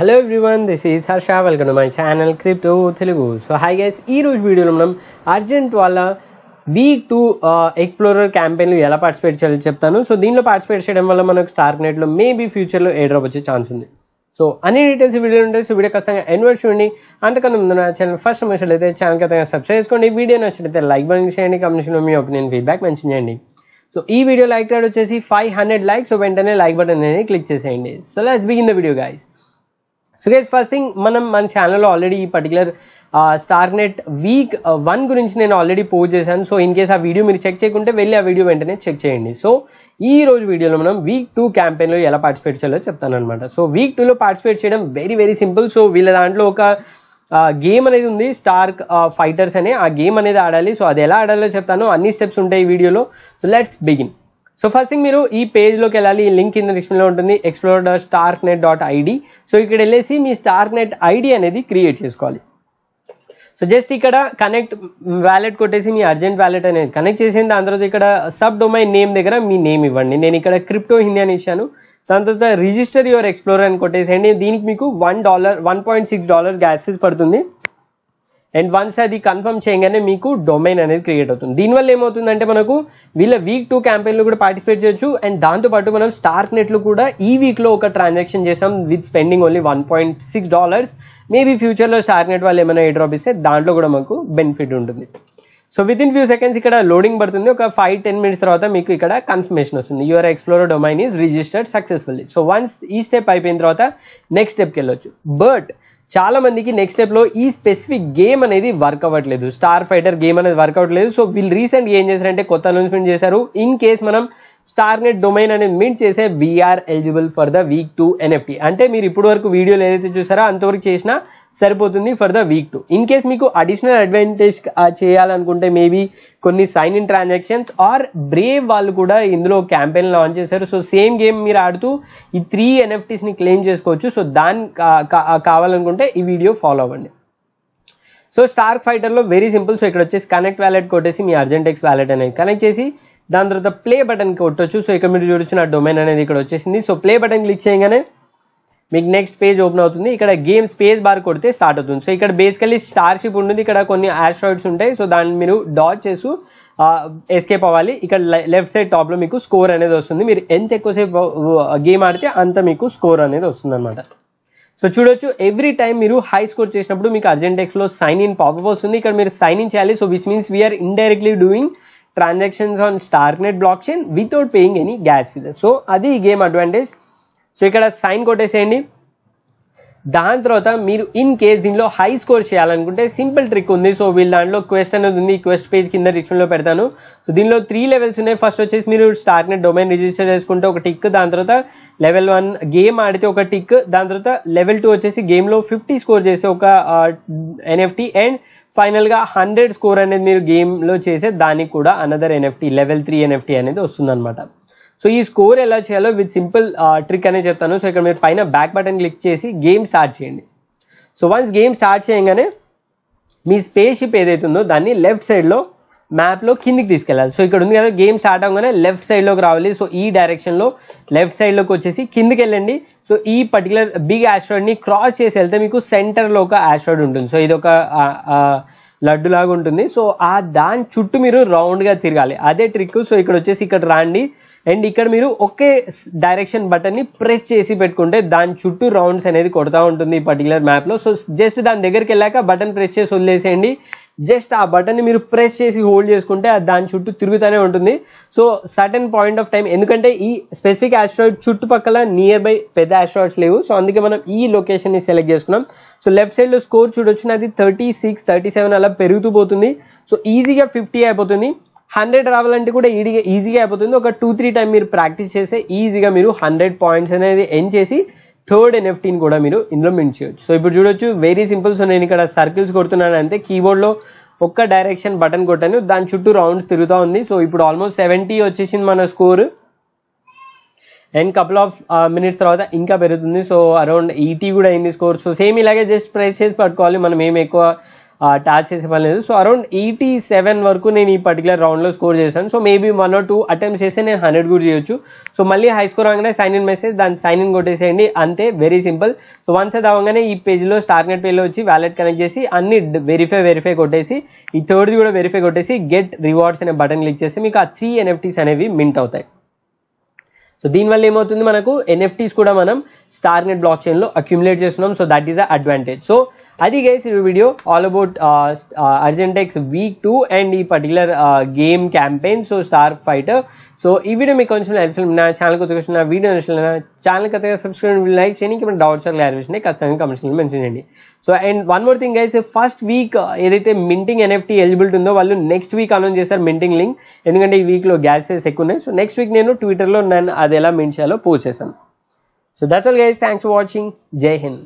hello everyone this is Harsha welcome to my channel crypto Telugu so hi guys ఈ రోజు వీడియోలో మనం అర్జెంట్ వాళ్ళ వీక్ టూ ఎక్స్ప్లోరర్ క్యాంపెయిన్లు ఎలా పార్టిసిపేట్ చేయాలో చెప్తాను సో దీనిలో పార్టిసిపేట్ చేయడం వల్ల మనకు స్టార్ నెట్లో మేబీ ఫ్యూచర్లో ఏ డ్రాప్ వచ్చే ఛాన్స్ ఉంది సో అన్ని డీటెయిల్స్ వీడియో ఉంటాయి సో వీడియో ఖచ్చితంగా ఎన్వర్స్ చూడండి అంతకన్నా ముందు నా ఛానల్ ఫస్ట్ మెషన్ అయితే ఛానల్ ఖచ్చితంగా సబ్స్క్రైబ్ చేసుకోండి వీడియో నచ్చినట్లయితే లైక్ బటన్ చేయండి కమెంట్స్లో మీ ఒపీనియన్ ఫీడ్బ్యాక్ మెన్షన్ చేయండి సో ఈ వీడియో లైక్ రాడ్ వచ్చేసి ఫైవ్ హండ్రెడ్ లైక్ సో వెంటనే లైక్ బటన్ అనేది క్లిక్ చేసేయండి so let's begin the video guys so guys first thing మనం మన ఛానల్లో ఆల్రెడీ ఈ particular star net week one గురించి నేను ఆల్రెడీ పోస్ట్ చేశాను సో ఇన్ కేస్ ఆ వీడియో మీరు చెక్ చేయకుంటే వెళ్ళి ఆ వీడియో వెంటనే చెక్ చేయండి సో ఈ రోజు వీడియోలో మనం వీక్ టూ క్యాంపెయిన్లో ఎలా పార్టిసిపేట్ చేయాలో చెప్తాను అనమాట సో వీక్ టూలో పార్టిసిపేట్ చేయడం వెరీ వెరీ సింపుల్ సో వీళ్ళ దాంట్లో ఒక గేమ్ అనేది ఉంది స్టార్క్ ఫైటర్స్ అనే ఆ గేమ్ అనేది ఆడాలి సో అది ఎలా ఆడాలో చెప్తాను అన్ని స్టెప్స్ ఉంటాయి ఈ వీడియోలో so let's begin so first thing మీరు ఈ పేజ్లోకి వెళ్ళాలి ఈ లింక్ కింద డిస్ప్లేలో ఉంటుంది explore dot stark net dot ID so ఇక్కడ వెళ్ళేసి మీ స్టార్క్ నెట్ ఐడి అనేది క్రియేట్ చేసుకోవాలి సో జస్ట్ ఇక్కడ కనెక్ట్ వ్యాలెట్ కొట్టేసి మీ అర్జెంట్ వ్యాలెట్ అనేది కనెక్ట్ చేసిన దాని తర్వాత ఇక్కడ సబ్ డొమైన్ నేమ్ దగ్గర మీ నేమ్ ఇవ్వండి నేను ఇక్కడ క్రిప్టో హిందీ అని ఇచ్చాను దాని తర్వాత రిజిస్టర్ యువర్ ఎక్స్ప్లోర్ అని కొట్టేసేయండి దీనికి మీకు one dollar one point six dollars gas fees పడుతుంది అండ్ వన్స్ అది కన్ఫర్మ్ చేయగానే మీకు డొమైన్ అనేది క్రియేట్ అవుతుంది దీనివల్ల ఏమవుతుందంటే మనకు వీళ్ళ వీక్ టూ క్యాంపెయిన్లో కూడా పార్టిసిపేట్ చేయొచ్చు అండ్ దాంతోపాటు మనం స్టార్క్ నెట్లు కూడా ఈ వీక్లో ఒక ట్రాన్సాక్షన్ చేసాం with spending only one point six dollars maybe ఫ్యూచర్లో స్టార్క్ నెట్ వాళ్ళు ఏమైనా డ్రాప్ ఇస్తే దాంట్లో కూడా మనకు బెనిఫిట్ ఉంటుంది so with in few seconds ఇక్కడ లోడింగ్ పడుతుంది ఒక ఫైవ్ టెన్ మినిట్స్ తర్వాత మీకు ఇక్కడ కన్ఫర్మేషన్ వస్తుంది your explorer domain is registered successfully so once ఈ స్టెప్ అయిపోయిన తర్వాత నెక్స్ట్ స్టెప్కి వెళ్ళొచ్చు బట్ చాలా మందికి నెక్స్ట్ స్టెప్ లో ఈ స్పెసిఫిక్ గేమ్ అనేది వర్క్ అవ్వట్లేదు స్టార్ ఫైటర్ గేమ్ అనేది వర్క్ అవ్వట్లేదు సో వీళ్ళు రీసెంట్ ఏం చేశారంటే కొత్త అనౌన్స్మెంట్ చేశారు ఇన్ కేస్ మనం స్టార్ నెట్ డొమైన్ అనేది మీట్ చేసే we're eligible for the week two NFT అంటే మీరు ఇప్పుడు వరకు వీడియోలు ఏదైతే చూసారో అంతవరకు చేసినా సరిపోతుంది for the week two in case మీకు అడిషనల్ అడ్వాంటేజ్ చేయాలనుకుంటే మేబీ కొన్ని sign in transactions or Brave వాళ్ళు కూడా ఇందులో క్యాంపెయిన్ లాంచ్ చేశారు సో సేమ్ గేమ్ మీరు ఆడుతూ ఈ త్రీ ఎన్ఎఫ్టీస్ని క్లెయిమ్ చేసుకోవచ్చు సో దాని కావాలనుకుంటే ఈ వీడియో ఫాలో అవ్వండి సో స్టార్ ఫైటర్లో వెరీ సింపుల్ సో ఇక్కడ వచ్చేసి కనెక్ట్ వ్యాలెట్ కొట్టేసి మీ అర్జెంటెక్స్ వ్యాలెట్ అనేది కనెక్ట్ చేసి దాని తర్వాత ప్లే బటన్ కొట్టొచ్చు సో ఇక్కడ మీరు చూడొచ్చు నా డొమైన్ అనేది ఇక్కడ వచ్చేసింది సో ప్లే బటన్ క్లిక్ చేయగానే మీకు నెక్స్ట్ పేజ్ ఓపెన్ అవుతుంది ఇక్కడ గేమ్ స్పేస్ బార్ కొడితే స్టార్ట్ అవుతుంది సో ఇక్కడ బేసికలీ స్టార్షిప్ ఉంటుంది ఇక్కడ కొన్ని ఆస్ట్రాయిడ్స్ ఉంటాయి సో దాన్ని మీరు డాచ్ చేస్తూ ఎస్కేప్ అవ్వాలి ఇక్కడ లెఫ్ట్ సైడ్ టాప్లో మీకు స్కోర్ అనేది వస్తుంది మీరు ఎంత ఎక్కువసేపు గేమ్ ఆడితే అంత మీకు స్కోర్ అనేది వస్తుంది అనమాట సో చూడొచ్చు ఎవ్రీ టైం మీరు హై స్కోర్ చేసినప్పుడు మీకు లో సైన్ ఇన్ పాపప్ వస్తుంది ఇక్కడ మీరు సైన్ ఇన్ చేయాలి so which means we're directly doing transactions on star net blockchain without paying any gas fees so అది గేమ్ అడ్వాంటేజ్ సో ఇక్కడ సైన్ కొట్టేసేయండి దాని తర్వాత మీరు ఇన్ కేస్ దీనిలో హై స్కోర్ చేయాలనుకుంటే సింపుల్ ట్రిక్ ఉంది సో వీళ్ళ దాంట్లో క్వెస్ట్ అనేది ఉంది క్వెస్ట్ పేజ్ కింద లో పెడతాను సో దీనిలో త్రీ లెవెల్స్ ఉన్నాయి ఫస్ట్ వచ్చేసి మీరు స్టార్ట్ నెట్ డొమైన్ రిజిస్టర్ చేసుకుంటే ఒక టిక్ దాని తర్వాత లెవెల్ వన్ గేమ్ ఆడితే ఒక టిక్ దాని తర్వాత లెవెల్ టూ వచ్చేసి గేమ్లో ఫిఫ్టీ స్కోర్ చేసే ఒక ఎన్ఎఫ్టీ అండ్ ఫైనల్గా హండ్రెడ్ స్కోర్ అనేది మీరు గేమ్లో చేసే దానికి కూడా another NFT level three NFT అనేది వస్తుందన్నమాట సో ఈ స్కోర్ ఎలా చేయాలో విత్ సింపుల్ ట్రిక్ అనే చెప్తాను సో ఇక్కడ మీరు పైన బ్యాక్ బటన్ క్లిక్ చేసి గేమ్ స్టార్ట్ చేయండి సో వన్స్ గేమ్ స్టార్ట్ చేయగానే మీ స్పేస్ షిప్ ఏదైతుందో దాన్ని లెఫ్ట్ సైడ్లో మ్యాప్లో కిందికి తీసుకెళ్ళాలి సో ఇక్కడ ఉంది కదా గేమ్ స్టార్ట్ అవగానే లెఫ్ట్ సైడ్లోకి రావాలి సో ఈ డైరెక్షన్లో లెఫ్ట్ సైడ్లోకి వచ్చేసి కిందికి వెళ్ళండి సో ఈ పర్టికులర్ బిగ్ ని క్రాస్ చేసి వెళ్తే మీకు సెంటర్లో ఒక ఆస్ట్రాయిడ్ ఉంటుంది సో ఇది ఒక లడ్డు లాగా ఉంటుంది సో ఆ దాని చుట్టూ మీరు రౌండ్గా తిరగాలి అదే ట్రిక్ సో ఇక్కడ వచ్చేసి ఇక్కడ రాండి అండ్ ఇక్కడ మీరు ఒకే డైరెక్షన్ బటన్ని ప్రెస్ చేసి పెట్టుకుంటే దాని చుట్టూ రౌండ్స్ అనేది కొడతా ఉంటుంది ఈ పర్టికులర్ మ్యాప్లో సో జస్ట్ దాని దగ్గరికి వెళ్ళాక బటన్ ప్రెస్ చేసి వదిలేసేయండి జస్ట్ ఆ బటన్ని మీరు ప్రెస్ చేసి హోల్డ్ చేసుకుంటే దాని చుట్టూ తిరుగుతూనే ఉంటుంది so sudden point of time ఎందుకంటే ఈ స్పెసిఫిక్ ఆస్ట్రాయిడ్ చుట్టుపక్కల నియర్ బై పెద్ద ఆస్ట్రాయిడ్స్ లేవు సో అందుకే మనం ఈ లొకేషన్ని సెలెక్ట్ చేసుకున్నాం సో లెఫ్ట్ సైడ్ లో స్కోర్ చూడొచ్చిన అది థర్టీ సిక్స్ థర్టీ సెవెన్ అలా పెరుగుతూ పోతుంది సో ఈజీగా ఫిఫ్టీ అయిపోతుంది హండ్రెడ్ రావాలంటే కూడా ఈడిగా ఈజీగా అయిపోతుంది ఒక టూ త్రీ టైం మీరు ప్రాక్టీస్ చేస్తే ఈజీగా మీరు హండ్రెడ్ పాయింట్స్ అనేది ఎన్ చేసి థర్డ్ ఎన్ఎఫ్టీని కూడా మీరు ఇందులో మెన్ చేయొచ్చు సో ఇప్పుడు చూడొచ్చు వెరీ సింపుల్ సో నేను ఇక్కడ సర్కిల్స్ కొడుతున్నాను అంతే కీబోర్డ్లో ఒక్క డైరెక్షన్ బటన్ కొట్టాను దాని చుట్టూ రౌండ్స్ తిరుగుతూ ఉంది సో ఇప్పుడు ఆల్మోస్ట్ సెవెంటీ వచ్చేసింది మన score and couple of minutes తర్వాత ఇంకా పెరుగుతుంది సో అరౌండ్ ఎయిటీ కూడా అయింది స్కోర్ సో సేమ్ ఇలాగే జస్ట్ ప్రైస్ చేసి పట్టుకోవాలి మనం ఏం ఎక్కువ టాచ్ చేసే పని లేదు సో అరౌండ్ ఎయిటీ సెవెన్ వరకు నేను ఈ పర్టికులర్ రౌండ్లో స్కోర్ చేశాను so maybe one or two attempts చేస్తే నేను హండ్రెడ్ కూడా చేయొచ్చు సో మళ్ళీ హై స్కోర్ అవగానే సైన్ ఇన్ మెసేజ్ దాన్ని సైన్ ఇన్ కొట్టేసేయండి అంతే వెరీ సింపుల్ సో వన్స్ అది అవగానే ఈ పేజ్లో స్టార్ నెట్ పేలో వచ్చి వ్యాలెట్ కనెక్ట్ చేసి అన్ని వెరిఫై వెరిఫై కొట్టేసి ఈ థర్డ్ది కూడా వెరిఫై కొట్టేసి గెట్ రివార్డ్స్ అనే బటన్ క్లిక్ చేసి మీకు ఆ త్రీ ఎన్ఎఫ్టీస్ అనేవి మింట్ అవుతాయి సో దీనివల్ల ఏమవుతుంది మనకు ఎన్ఎఫ్టీస్ కూడా మనం స్టార్ నెట్ బ్లాక్ చైన్లో అక్యుములేట్ చేస్తున్నాం so that is a advantage so అది గైస్ ఈ video all about Argent X week two and ఈ particular game campaign so star fighter so ఈ వీడియో మీకు కొంచెం హెల్ప్ నా ఛానల్ కొత్త వచ్చిన వీడియో నచ్చిన ఛానల్ కొత్తగా సబ్స్క్రైబ్ లైక్ చేయండి ఇంకా డౌట్స్ క్లారిఫికేషన్ ఖచ్చితంగా కమెంట్స్లో మెన్షన్ చేయండి so and one more thing guys first week ఏదైతే మింటింగ్ ఎన్ఎఫ్టీ ఎలిజిబిలిటీ ఉందో వాళ్ళు నెక్స్ట్ వీక్ అనౌన్స్ చేస్తారు మింటింగ్ లింక్ ఎందుకంటే ఈ వీక్లో గ్యాస్ ఫేస్ ఎక్కువ ఉన్నాయి సో నెక్స్ట్ వీక్ నేను ట్విట్టర్లో నేను అది ఎలా మింట్ చేయాలో పోస్ట్ చేశాను so that's all guys thanks for watching Jai Hind